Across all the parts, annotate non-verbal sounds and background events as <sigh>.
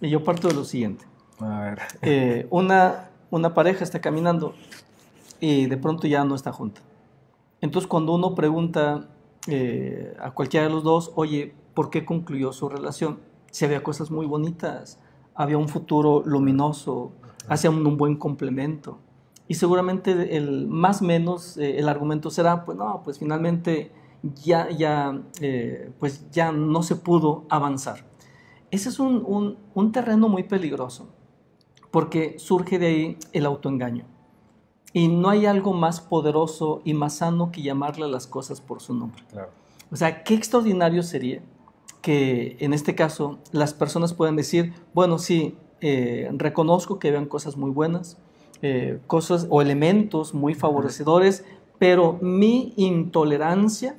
Y yo parto de lo siguiente. Eh, una, pareja está caminando y de pronto ya no está junta. Entonces cuando uno pregunta eh, a cualquiera de los dos, oye, ¿por qué concluyó su relación? Si había cosas muy bonitas, había un futuro luminoso, hacía un, buen complemento. Y seguramente el más menos eh, el argumento será, pues no, pues finalmente ya, ya, pues ya no se pudo avanzar. Ese es un, un, terreno muy peligroso, porque surge de ahí el autoengaño. Y no hay algo más poderoso y más sano que llamarle a las cosas por su nombre. O sea, qué extraordinario sería que en este caso las personas puedan decir, bueno, sí, eh, reconozco que vean cosas muy buenas, eh, cosas o elementos muy favorecedores, pero mi intolerancia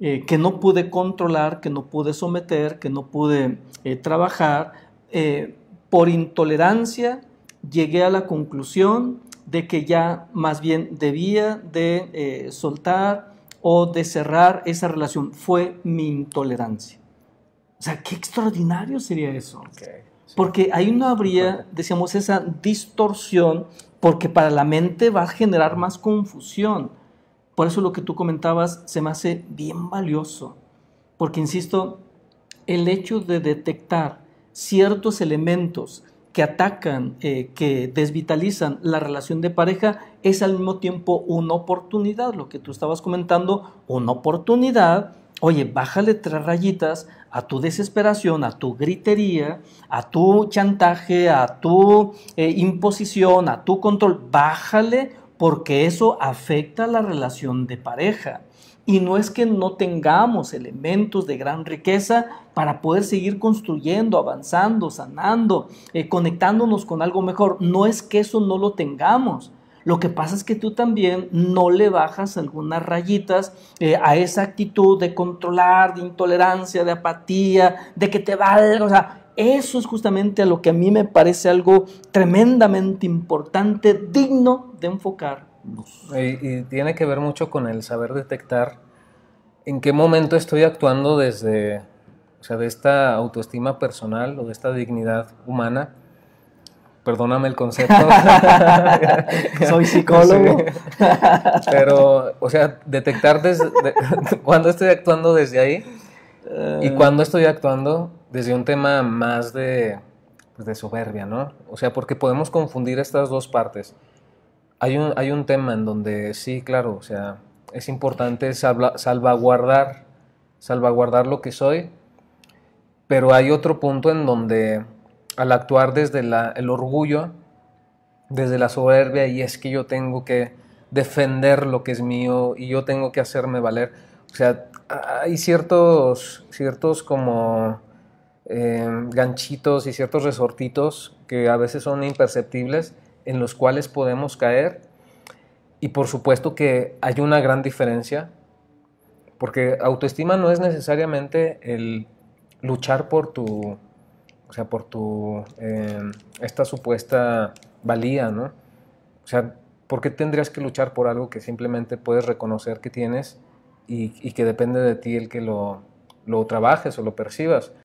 eh, que no pude controlar, que no pude someter, que no pude eh, trabajar, eh, por intolerancia llegué a la conclusión de que ya más bien debía de soltar o de cerrar esa relación. Fue mi intolerancia. O sea, qué extraordinario sería eso. Porque ahí no habría, decíamos, esa distorsión, porque para la mente va a generar más confusión por eso lo que tú comentabas se me hace bien valioso, porque insisto, el hecho de detectar ciertos elementos que atacan, eh, que desvitalizan la relación de pareja, es al mismo tiempo una oportunidad, lo que tú estabas comentando, una oportunidad Oye, bájale tres rayitas a tu desesperación, a tu gritería, a tu chantaje, a tu eh, imposición, a tu control. Bájale porque eso afecta la relación de pareja. Y no es que no tengamos elementos de gran riqueza para poder seguir construyendo, avanzando, sanando, eh, conectándonos con algo mejor. No es que eso no lo tengamos. Lo que pasa es que tú también no le bajas algunas rayitas eh, a esa actitud de controlar, de intolerancia, de apatía, de que te valga. O eso es justamente a lo que a mí me parece algo tremendamente importante, digno de enfocarnos. Pues, eh, y, tiene que ver mucho con el saber detectar en qué momento estoy actuando desde, o sea, de esta autoestima personal o de esta dignidad humana. Perdóname el concepto. <laughs> Soy psicólogo. <laughs> Pero, o sea, detectar desde, <laughs> cuando estoy actuando desde ahí y eh. cuando estoy actuando desde un tema más de, pues, de soberbia, ¿no? O sea, porque podemos confundir estas dos partes. Hay un, hay un tema en donde sí, claro, o sea, es importante salvaguardar, salvaguardar lo que soy, pero hay otro punto en donde al actuar desde el orgullo, desde la soberbia, y es que yo tengo que defender lo que es mío y yo tengo que hacerme valer. O sea, hay ciertos, ciertos como Em, ganchitos y ciertos resortitos que a veces son imperceptibles en los cuales podemos caer. Y por supuesto que hay una gran diferencia, porque autoestima no es necesariamente el luchar por tu, o sea, por tu, em, esta supuesta valía, ¿no? O sea, ¿por qué tendrías que luchar por algo que simplemente puedes reconocer que tienes y, que depende de ti el que lo, lo trabajes o lo percibas?